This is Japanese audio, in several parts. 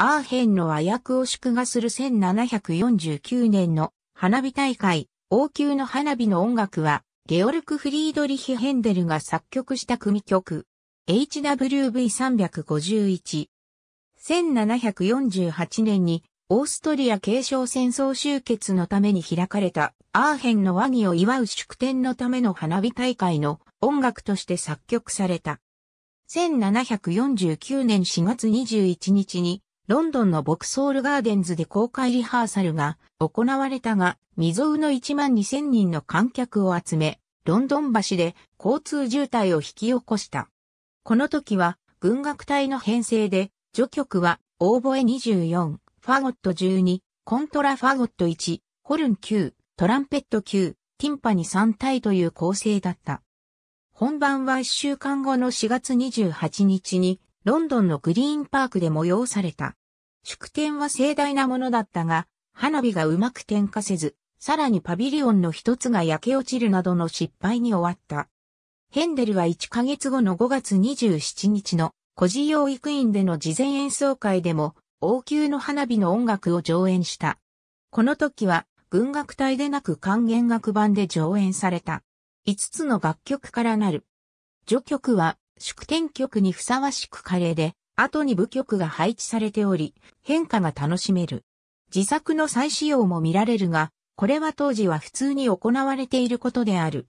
アーヘンの和訳を祝賀する1749年の花火大会、王宮の花火の音楽は、ゲオルク・フリードリヒ・ヘンデルが作曲した組曲、HWV351。1748年に、オーストリア継承戦争終結のために開かれた、アーヘンの和議を祝う祝典のための花火大会の音楽として作曲された。1749年4月21日に、ロンドンのボクソールガーデンズで公開リハーサルが行われたが、未曾有の1万2000人の観客を集め、ロンドン橋で交通渋滞を引き起こした。この時は、軍楽隊の編成で、序曲は、オーボエ24、ファゴット12、コントラファゴット1、ホルン9、トランペット9、ティンパニ3体という構成だった。本番は1週間後の4月28日に、ロンドンのグリーンパークで催された。祝典は盛大なものだったが、花火がうまく点火せず、さらにパビリオンの一つが焼け落ちるなどの失敗に終わった。ヘンデルは1ヶ月後の5月27日の孤児養育院での事前演奏会でも王宮の花火の音楽を上演した。この時は軍楽隊でなく管弦楽版で上演された。5つの楽曲からなる。序曲は祝典曲にふさわしく華麗で後に部局が配置されており、変化が楽しめる。自作の再使用も見られるが、これは当時は普通に行われていることである。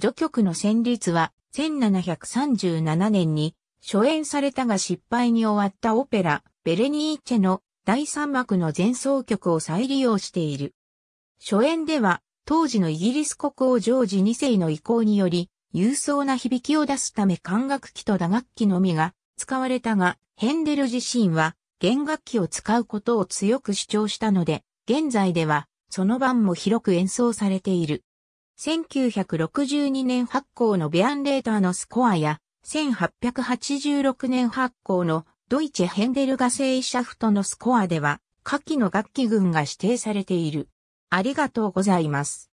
序曲の旋律は1737年に初演されたが失敗に終わったオペラ、ベレニーチェの第3幕の前奏曲を再利用している。初演では当時のイギリス国王ジョージ2世の意向により、勇壮な響きを出すため管楽器と打楽器のみが使われたが、ヘンデル自身は弦楽器を使うことを強く主張したので、現在ではその版も広く演奏されている。1962年発行のベアンレーターのスコアや、1886年発行のドイツヘンデルガセイシャフトのスコアでは、下記の楽器群が指定されている。ありがとうございます。